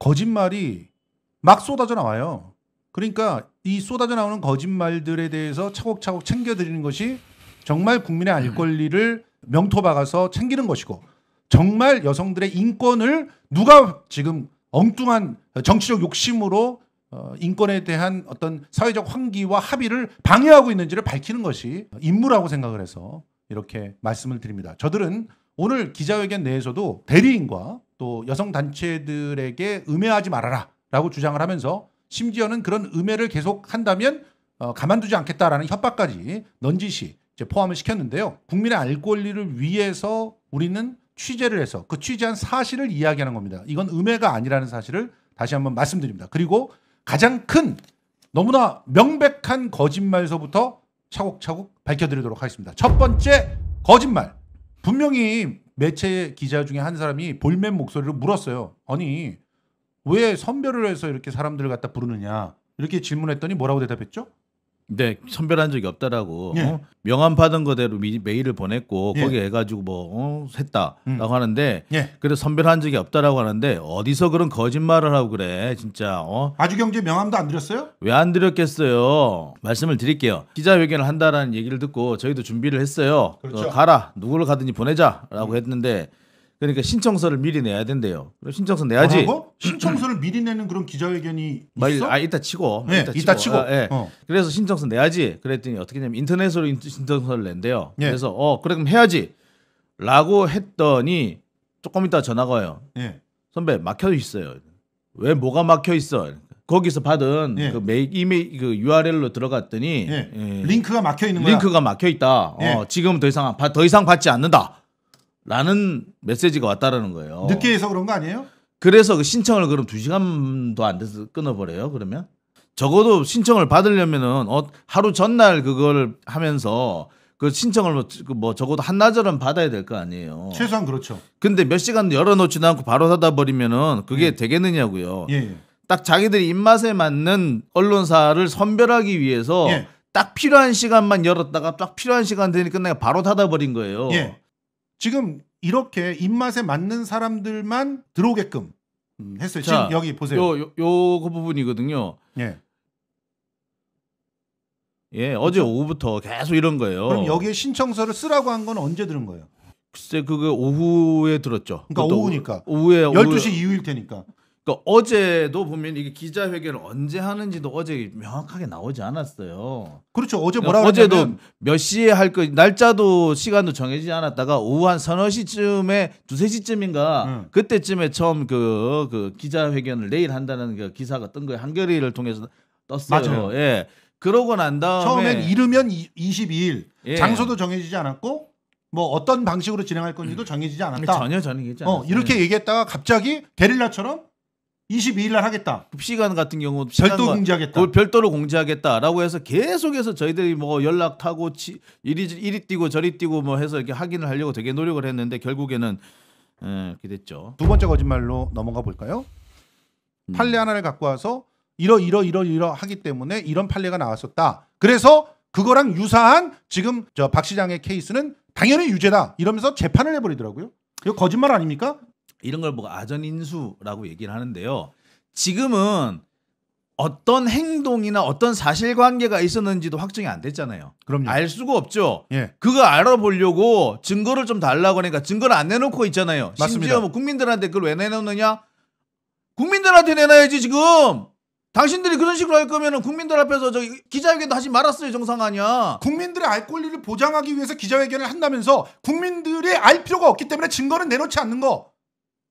거짓말이 막 쏟아져 나와요. 그러니까 이 쏟아져 나오는 거짓말들에 대해서 차곡차곡 챙겨드리는 것이 정말 국민의 알 권리를 명토박아서 챙기는 것이고 정말 여성들의 인권을 누가 지금 엉뚱한 정치적 욕심으로 어, 인권에 대한 어떤 사회적 환기와 합의를 방해하고 있는지를 밝히는 것이 임무라고 생각을 해서 이렇게 말씀을 드립니다. 저들은 오늘 기자회견 내에서도 대리인과 또 여성 단체들에게 음해하지 말아라라고 주장을 하면서 심지어는 그런 음해를 계속 한다면 어, 가만두지 않겠다라는 협박까지 넌지시 포함을 시켰는데요. 국민의 알 권리를 위해서 우리는 취재를 해서 그 취재한 사실을 이야기하는 겁니다. 이건 음해가 아니라는 사실을 다시 한번 말씀드립니다. 그리고 가장 큰 너무나 명백한 거짓말서부터 차곡차곡 밝혀드리도록 하겠습니다. 첫 번째 거짓말. 분명히 매체 기자 중에 한 사람이 볼멘 목소리를 물었어요. 아니 왜 선별을 해서 이렇게 사람들을 갖다 부르느냐 이렇게 질문했더니 뭐라고 대답했죠? 네, 선별한 적이 없다라고 예. 어? 명함 받은 거대로 미, 메일을 보냈고 예. 거기에 해가지고 뭐 어, 했다라고 음. 하는데 예. 그래 선별한 적이 없다라고 하는데 어디서 그런 거짓말을 하고 그래 진짜 어? 아주경제 명함도 안 드렸어요? 왜 안 드렸겠어요? 말씀을 드릴게요. 기자회견을 한다라는 얘기를 듣고 저희도 준비를 했어요. 어, 그렇죠. 어, 가라 누구를 가든지 보내자라고 음. 했는데 그러니까 신청서를 미리 내야 된대요. 신청서 아, 내야지. 뭐 신청서를 미리 내는 그런 기자회견이 뭐 있어? 아 이따 치고. 네, 이따, 이따 치고. 치고. 아, 네. 어. 그래서 신청서 내야지. 그랬더니 어떻게 냐면 인터넷으로 신청서를 낸대요. 예. 그래서 어 그래 그럼 해야지.라고 했더니 조금 이따 전화가 와요. 예. 선배 막혀 있어요. 왜 뭐가 막혀 있어? 거기서 받은 예. 그메이 이메일 그 URL로 들어갔더니 예. 링크가 막혀 있는 거야. 링크가 막혀 있다. 어, 지금 더 이상 더 이상 받지 않는다. 라는 메시지가 왔다라는 거예요. 늦게 해서 그런 거 아니에요? 그래서 그 신청을 그럼 두시간도안 돼서 끊어버려요, 그러면? 적어도 신청을 받으려면은 어, 하루 전날 그걸 하면서 그 신청을 뭐, 그 뭐 적어도 한나절은 받아야 될 거 아니에요. 최소한 그렇죠. 근데 몇 시간 열어놓지도 않고 바로 사다 버리면은 그게 예. 되겠느냐고요. 예, 예. 딱 자기들이 입맛에 맞는 언론사를 선별하기 위해서 예. 딱 필요한 시간만 열었다가 딱 필요한 시간 되니 끝나가 바로 닫아 버린 거예요. 예. 지금 이렇게 입맛에 맞는 사람들만 들어오게끔 음, 했어요. 자, 지금 여기 보세요. 요, 요, 요 그 부분이거든요. 예. 예, 어제 그렇죠. 오후부터 계속 이런 거예요. 그럼 여기에 신청서를 쓰라고 한 건 언제 들은 거예요? 글쎄 그게 오후에 들었죠. 그러니까 오후니까. 오후에 12시 오후 이후일 테니까. 또 그러니까 어제도 보면 이게 기자회견을 언제 하는지도 어제 명확하게 나오지 않았어요. 그렇죠. 어제 그러니까 뭐라고 어제도 몇 시에 할 거, 날짜도 시간도 정해지지 않았다가 오후 한 서너 시쯤에 두세 시쯤인가 음. 그때쯤에 처음 그, 그 기자회견을 내일 한다는 그 기사가 뜬 거예요. 한겨레를 통해서 떴어요. 맞아요. 예. 그러고 난 다음에 처음엔 이르면 22일 예. 장소도 정해지지 않았고 뭐 어떤 방식으로 진행할 건지도 정해지지 않았다. 전혀 정해지지 않았어 어, 이렇게 예. 얘기했다가 갑자기 게릴라처럼 22일 날 하겠다. 급식간 그 같은 경우 별도 공지하겠다. 별도로 공지하겠다라고 해서 계속해서 저희들이 뭐 연락 타고 치, 이리 이리 뛰고 저리 뛰고 뭐 해서 이렇게 확인을 하려고 되게 노력을 했는데 결국에는 에, 예, 됐죠. 두 번째 거짓말로 넘어가 볼까요? 음. 판례 하나를 갖고 와서 이러 이러 이러 이러 하기 때문에 이런 판례가 나왔었다. 그래서 그거랑 유사한 지금 저 박 시장의 케이스는 당연히 유죄다 이러면서 재판을 해버리더라고요. 이거 거짓말 아닙니까? 이런 걸 보고 아전인수라고 얘기를 하는데요. 지금은 어떤 행동이나 어떤 사실관계가 있었는지도 확정이 안 됐잖아요. 그럼요. 알 수가 없죠. 예. 그거 알아보려고 증거를 좀 달라고 하니까 증거를 안 내놓고 있잖아요. 맞습니다. 심지어 뭐 국민들한테 그걸 왜 내놓느냐? 국민들한테 내놔야지 지금. 당신들이 그런 식으로 할거면 국민들 앞에서 저 기자회견도 하지 말았어요 정상 아니야. 국민들의 알 권리를 보장하기 위해서 기자회견을 한다면서 국민들이 알 필요가 없기 때문에 증거는 내놓지 않는 거.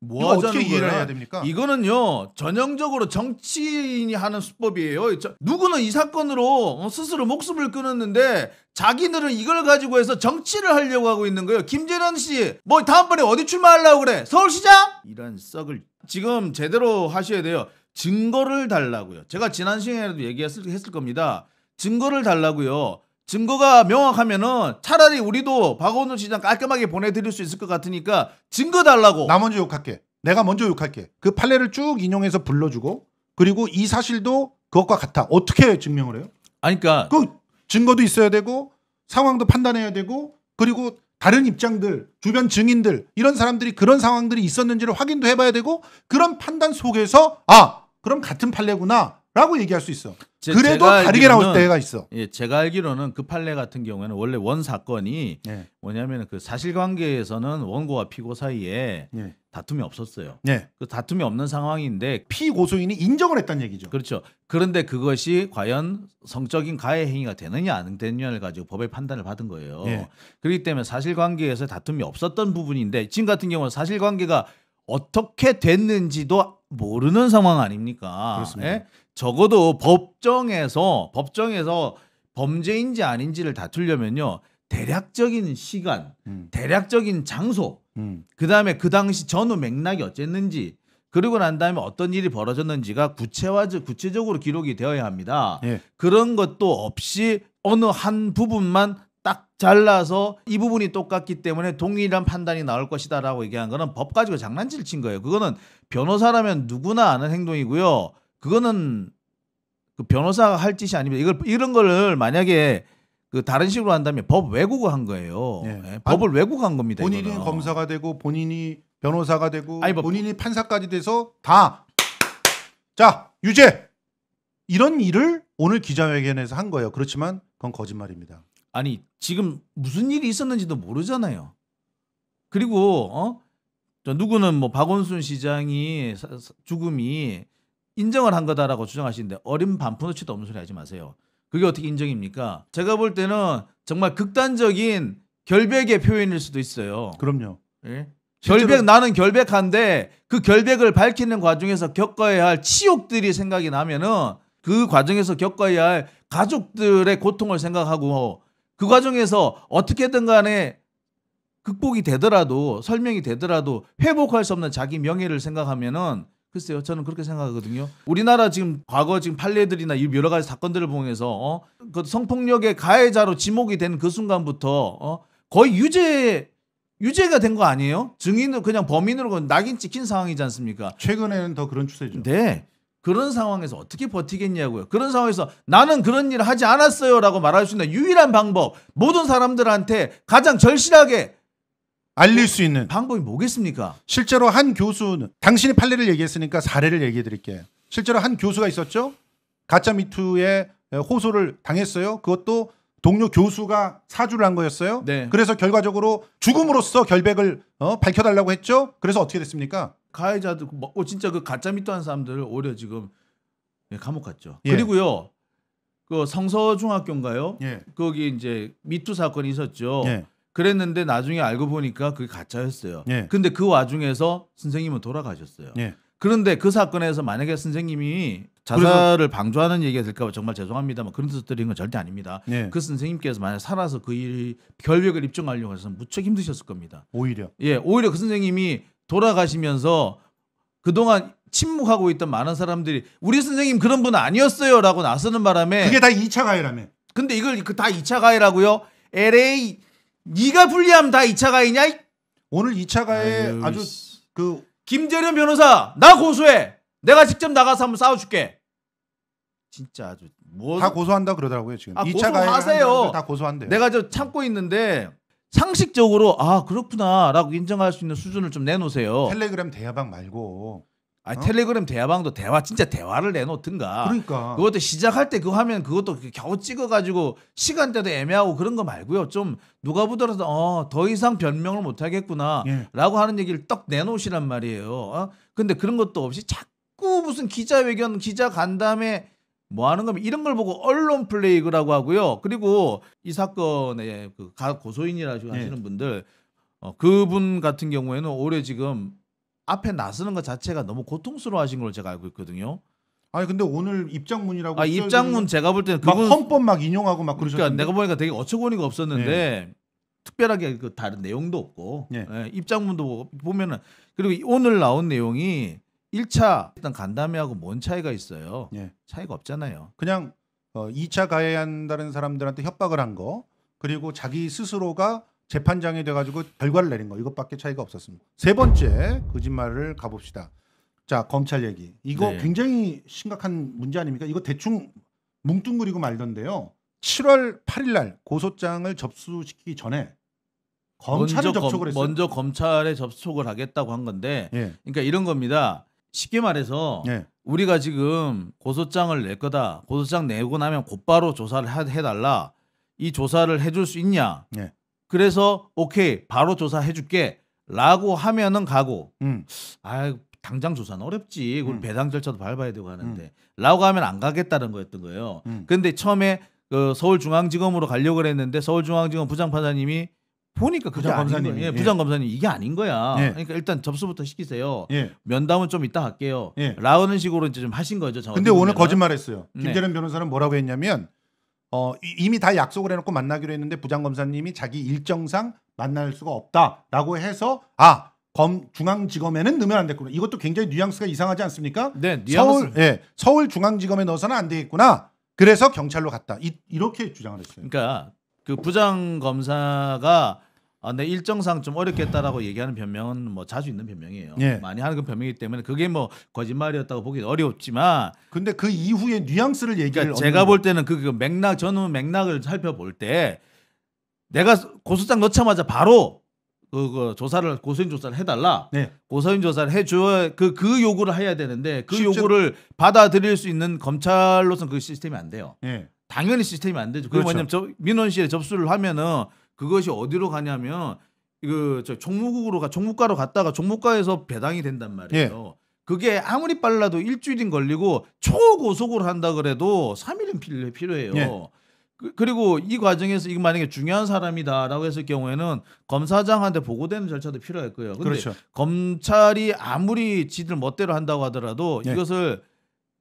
뭐 어떻게 이해를 해야 됩니까? 이거는요 전형적으로 정치인이 하는 수법이에요. 저, 누구는 이 사건으로 어, 스스로 목숨을 끊었는데 자기들은 이걸 가지고 해서 정치를 하려고 하고 있는 거예요. 김재현 씨, 뭐 다음번에 어디 출마하려고 그래? 서울시장? 이런 썩을 지금 제대로 하셔야 돼요. 증거를 달라고요. 제가 지난 시간에도 얘기했을 겁니다. 증거를 달라고요. 증거가 명확하면은 차라리 우리도 박원순 시장 깔끔하게 보내드릴 수 있을 것 같으니까 증거 달라고. 나 먼저 욕할게. 내가 먼저 욕할게. 그 판례를 쭉 인용해서 불러주고 그리고 이 사실도 그것과 같아. 어떻게 증명을 해요? 아니 그러니까 그 증거도 있어야 되고 상황도 판단해야 되고 그리고 다른 입장들, 주변 증인들 이런 사람들이 그런 상황들이 있었는지를 확인도 해봐야 되고 그런 판단 속에서 아 그럼 같은 판례구나 라고 얘기할 수 있어. 제, 그래도 다르게 나올 때가 있어. 예, 제가 알기로는 그 판례 같은 경우에는 원래 원 사건이 예. 뭐냐면 그 사실관계에서는 원고와 피고 사이에 예. 다툼이 없었어요. 예. 그 다툼이 없는 상황인데 피고소인이 인정을 했다는 얘기죠. 그렇죠. 그런데 그것이 과연 성적인 가해 행위가 되느냐 안 되느냐를 가지고 법의 판단을 받은 거예요. 예. 그렇기 때문에 사실관계에서 다툼이 없었던 부분인데 지금 같은 경우는 사실관계가 어떻게 됐는지도 모르는 상황 아닙니까? 그렇습니다. 예? 적어도 법정에서 법정에서 범죄인지 아닌지를 다투려면요 대략적인 시간, 음. 대략적인 장소, 음. 그 다음에 그 당시 전후 맥락이 어쨌는지 그리고 난 다음에 어떤 일이 벌어졌는지가 구체화 구체적으로 기록이 되어야 합니다. 예. 그런 것도 없이 어느 한 부분만 딱 잘라서 이 부분이 똑같기 때문에 동일한 판단이 나올 것이다라고 얘기한 거는 법 가지고 장난질 친 거예요. 그거는 변호사라면 누구나 아는 행동이고요. 그거는 그 변호사가 할 짓이 아닙니다. 이걸 이런 거를 만약에 그 다른 식으로 한다면 법 왜곡을 한 거예요. 네. 네, 법을 왜곡한 겁니다. 본인이 이거는. 검사가 되고 본인이 변호사가 되고 아니, 뭐, 본인이 판사까지 돼서 다 자 유죄 이런 일을 오늘 기자회견에서 한 거예요. 그렇지만 그건 거짓말입니다. 아니 지금 무슨 일이 있었는지도 모르잖아요. 그리고 어? 누구는 뭐 박원순 시장이 죽음이 인정을 한 거다라고 주장하시는데 어린 반푼어치도 없는 소리 하지 마세요. 그게 어떻게 인정입니까? 제가 볼 때는 정말 극단적인 결백의 표현일 수도 있어요. 그럼요. 예? 결백 나는 결백한데 그 결백을 밝히는 과정에서 겪어야 할 치욕들이 생각이 나면은 그 과정에서 겪어야 할 가족들의 고통을 생각하고 그 과정에서 어떻게든 간에 극복이 되더라도 설명이 되더라도 회복할 수 없는 자기 명예를 생각하면은 글쎄요, 저는 그렇게 생각하거든요. 우리나라 지금 과거 지금 판례들이나 여러 가지 사건들을 보면서 어, 그 성폭력의 가해자로 지목이 된 그 순간부터 어, 거의 유죄 유죄가 된 거 아니에요? 증인은 그냥 범인으로 낙인 찍힌 상황이지 않습니까? 최근에는 더 그런 추세죠. 네. 그런 상황에서 어떻게 버티겠냐고요. 그런 상황에서 나는 그런 일을 하지 않았어요라고 말할 수 있는 유일한 방법 모든 사람들한테 가장 절실하게 알릴 뭐 수 있는 방법이 뭐겠습니까? 실제로 한 교수는 당신이 판례를 얘기했으니까 사례를 얘기해 드릴게요. 실제로 한 교수가 있었죠. 가짜 미투에 호소를 당했어요. 그것도 동료 교수가 사주를 한 거였어요. 네. 그래서 결과적으로 죽음으로써 결백을 어, 밝혀달라고 했죠. 그래서 어떻게 됐습니까? 가해자들 뭐 어, 진짜 그 가짜 미투한 사람들 오히려 지금 예, 감옥 갔죠. 예. 그리고요. 그 성서중학교인가요? 예. 거기 이제 미투 사건이 있었죠. 예. 그랬는데 나중에 알고 보니까 그게 가짜였어요. 예. 근데 그 와중에서 선생님은 돌아가셨어요. 예. 그런데 그 사건에서 만약에 선생님이 자살을 방조하는 얘기가 될까봐 정말 죄송합니다만 뭐 그런 뜻드린건 절대 아닙니다. 예. 그 선생님께서 만약 살아서 그 일 결벽을 입증하려고 해서 무척 힘드셨을 겁니다. 오히려 예, 오히려 그 선생님이 돌아가시면서 그동안 침묵하고 있던 많은 사람들이 우리 선생님 그런 분 아니었어요라고 나서는 바람에 그게 다 2차 가해라며. 근데 이걸 그다 2차 가해라고요? LA 네가 불리하면 다 2차 가이냐? 오늘 2차 가에 아주그 김재련 변호사 나 고소해. 내가 직접 나가서 한번 싸워줄게. 진짜 아주 뭐... 다 고소한다 그러더라고요 지금. 아, 2차 가해 하세요. 다 고소한대요. 내가 저 참고 있는데 상식적으로 아 그렇구나라고 인정할 수 있는 수준을 좀 내놓으세요. 텔레그램 대화방 말고 아니 어? 텔레그램 대화방도 대화 진짜 대화를 내놓든가. 그러니까. 그것도 시작할 때 그거 하면 그것도 겨우 찍어가지고 시간대도 애매하고 그런 거 말고요. 좀 누가 보더라도 어, 더 이상 변명을 못 하겠구나라고 예. 하는 얘기를 떡 내놓으시란 말이에요. 어? 근데 그런 것도 없이 자꾸 무슨 기자회견, 기자 간담회 뭐 하는 거면 뭐 이런 걸 보고 언론 플레이그라고 하고요. 그리고 이 사건의 그 고소인이라 고 하시는 예. 분들 어, 그분 같은 경우에는 올해 지금 앞에 나서는 것 자체가 너무 고통스러워하신 걸 제가 알고 있거든요. 아니 근데 오늘 입장문이라고 아 입장문 제가 볼 때는 그건 헌법 막 인용하고 막 그러니까 그러셨는 내가 보니까 되게 어처구니가 없었는데 네. 특별하게 그 다른 내용도 없고 네. 예, 입장문도 보면은 그리고 오늘 나온 내용이 1차 일단 간담회하고 뭔 차이가 있어요? 네. 차이가 없잖아요. 그냥 어, 2차 가해한다는 사람들한테 협박을 한 거 그리고 자기 스스로가 재판장이 돼가지고 결과를 내린 거 이것밖에 차이가 없었습니다. 세 번째 거짓말을 가봅시다. 자 검찰 얘기 이거 네. 굉장히 심각한 문제 아닙니까? 이거 대충 뭉뚱그리고 말던데요. 7월 8일날 고소장을 접수시키기 전에 검찰에 접촉을 검, 했어요. 먼저 검찰에 접촉을 하겠다고 한 건데, 예. 그러니까 이런 겁니다. 쉽게 말해서 예. 우리가 지금 고소장을 낼 거다. 고소장 내고 나면 곧바로 조사를 해달라. 이 조사를 해줄 수 있냐? 예. 그래서 오케이 바로 조사해줄게 라고 하면은 가고 음. 아 당장 조사는 어렵지 그걸 음. 배당 절차도 밟아야 되고 하는데 음. 라고 하면 안 가겠다는 거였던 거예요 음. 근데 처음에 그 서울중앙지검으로 가려고 그랬는데 서울중앙지검 부장판사님이 보니까 그게 부장검사님 예, 예, 부장검사님 이게 아닌 거야. 예. 그러니까 일단 접수부터 시키세요. 예. 면담은 좀 이따 할게요. 예. 라는 식으로 이제 좀 하신 거죠. 근데 오늘 거짓말했어요. 네. 김재련 변호사는 뭐라고 했냐면 어, 이미 다 약속을 해놓고 만나기로 했는데 부장검사님이 자기 일정상 만날 수가 없다라고 해서 아 검, 중앙지검에는 넣으면 안 됐구나. 이것도 굉장히 뉘앙스가 이상하지 않습니까? 네, 서울, 예, 서울중앙지검에 넣어서는 안 되겠구나. 그래서 경찰로 갔다. 이, 이 렇게 주장을 했어요. 그러니까 그 부장 검사가 아, 내 일정상 좀 어렵겠다라고 얘기하는 변명은 뭐 자주 있는 변명이에요. 예. 많이 하는 그 변명이기 때문에 그게 뭐 거짓말이었다고 보기 어렵지만 근데 그 이후에 뉘앙스를 얘기할 그러니까 제가 볼 때는 그, 그, 맥락 전후 맥락을 살펴볼 때 내가 고소장 넣자마자 바로 그, 그 조사를 고소인 조사를 해달라. 네. 고소인 조사를 해줘 그 그 요구를 해야 되는데 그 실제로... 요구를 받아들일 수 있는 검찰로서는 그 시스템이 안 돼요. 네. 당연히 시스템이 안 되죠. 그게 렇죠 뭐냐면 저 민원 실에 접수를 하면은 그것이 어디로 가냐면 그저 종무국으로 가종무과로 갔다가 종무과에서 배당이 된단 말이에요. 예. 그게 아무리 빨라도 일주일인 걸리고 초고속으로 한다 그래도 3일은 필요해요. 예. 그, 리고이 과정에서 이거 만약에 중요한 사람이다라고 했을 경우에는 검사장한테 보고되는 절차도 필요할 거예요. 근데 그렇죠. 검찰이 아무리 지들 멋대로 한다고 하더라도 예. 이것을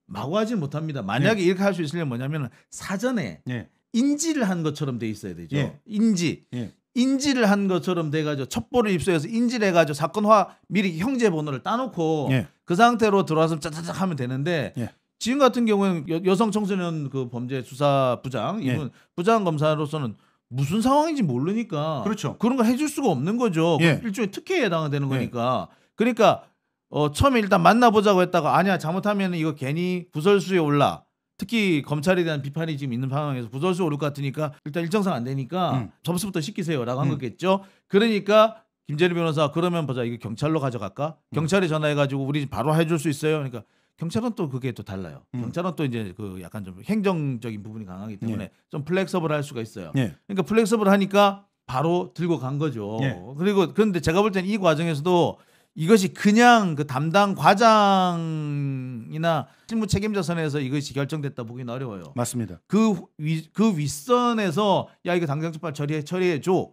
마구하지 못합니다. 만약에 예. 이렇게 할 수 있으려면 뭐냐면 사전에 예. 인지를 한 것처럼 돼 있어야 되죠. 예. 인지. 예. 인지를 한 것처럼 돼가지고 첩보를 입수해서 인지를 해가지고 사건화 미리 형제 번호를 따놓고 예. 그 상태로 들어와서 짜자작 하면 되는데 예. 지금 같은 경우에는 여, 성 청소년 그 범죄 수사 부장 예. 이분 부장 검사로서는 무슨 상황인지 모르니까 그렇죠. 그런 걸 해줄 수가 없는 거죠. 그 예. 일종의 특혜에 해당되는 거니까. 그러니까 어, 처음에 일단 만나보자고 했다가 아니야 잘못하면 이거 괜히 부설수에 올라 특히 검찰에 대한 비판이 지금 있는 상황에서 부서수 오를 것 같으니까 일단 일정상 안 되니까 음. 점수부터 시키세요라고 한 음. 거겠죠. 그러니까 김재리 변호사 그러면 보자 이거 경찰로 가져갈까? 음. 경찰에 전화해가지고 우리 바로 해줄 수 있어요. 그러니까 경찰은 또 그게 또 달라요. 음. 경찰은 또 이제 그 약간 좀 행정적인 부분이 강하기 예. 때문에 예. 좀 플렉서블 할 수가 있어요. 예. 그러니까 플렉서블 하니까 바로 들고 간 거죠. 예. 그리고 그런데 제가 볼 때는 이 과정에서도 이것이 그냥 그 담당 과장이나 실무 책임자 선에서 이것이 결정됐다 보기는 어려워요. 맞습니다. 그, 위, 그 윗선에서 야 이거 당장 빨리 처리해 처리해 줘.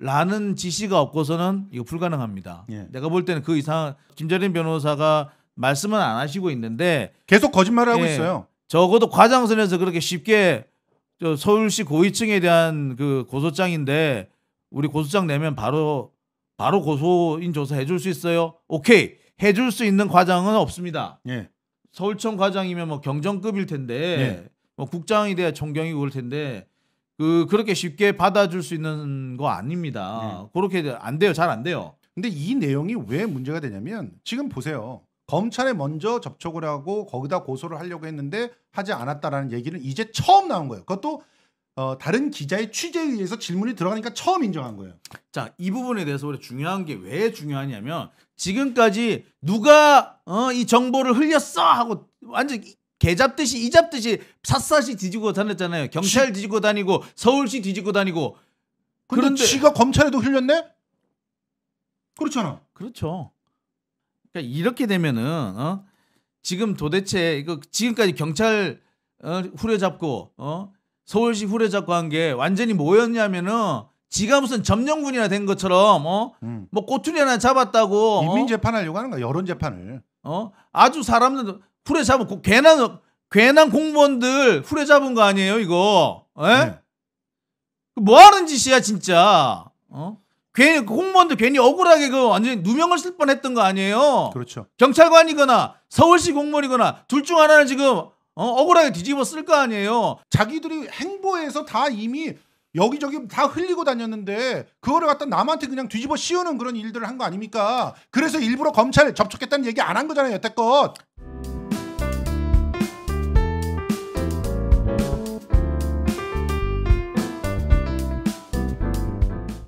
라는 지시가 없고서는 이거 불가능합니다. 예. 내가 볼 때는 그 이상 김자린 변호사가 말씀은 안 하시고 있는데 계속 거짓말을 하고 예, 있어요. 적어도 과장선에서 그렇게 쉽게 저 서울시 고위층에 대한 그 고소장인데 우리 고소장 내면 바로 바로 고소인 조사 해줄 수 있어요? 오케이 해줄 수 있는 과장은 없습니다. 예. 서울청 과장이면 뭐 경정급일 텐데 예. 뭐 국장이 돼야 총경이올 텐데 그 그렇게 쉽게 받아줄 수 있는 거 아닙니다. 예. 그렇게 안 돼요, 잘 안 돼요. 근데 이 내용이 왜 문제가 되냐면 지금 보세요. 검찰에 먼저 접촉을 하고 거기다 고소를 하려고 했는데 하지 않았다라는 얘기는 이제 처음 나온 거예요. 그것도 어, 다른 기자의 취재에 의해서 질문이 들어가니까 처음 인정한 거예요. 자, 이 부분에 대해서 우리 중요한 게 왜 중요하냐면 지금까지 누가 어, 이 정보를 흘렸어 하고 완전 개잡듯이 이잡듯이 샅샅이 뒤지고 다녔잖아요. 경찰 뒤지고 다니고 서울시 뒤지고 다니고 그런데 지가 검찰에도 흘렸네? 그렇잖아. 그렇죠. 그러니까 이렇게 되면은 어? 지금 도대체 이거 지금까지 경찰 어, 후려잡고 어? 서울시 후레자과 한게 완전히 뭐였냐면은 지가 무슨 점령군이나 된 것처럼 어뭐 음. 꼬투리 하나 잡았다고 인민 어? 재판하려고 하는 거야 여론 재판을 어 아주 사람들 후레 잡은 괜한 괜한 공무원들 후레 잡은 거 아니에요 이거 에? 예? 네. 그 뭐 하는 짓이야 진짜 어 괜히 그 공무원들 괜히 억울하게 그 완전 히 누명을 쓸 뻔했던 거 아니에요 그렇죠 경찰관이거나 서울시 공무원이거나 둘 중 하나는 지금 어, 억울하게 뒤집어 쓸 거 아니에요. 자기들이 행보에서 다 이미 여기저기 다 흘리고 다녔는데 그거를 갖다 남한테 그냥 뒤집어 씌우는 그런 일들을 한 거 아닙니까? 그래서 일부러 검찰 접촉했다는 얘기 안 한 거잖아요 여태껏.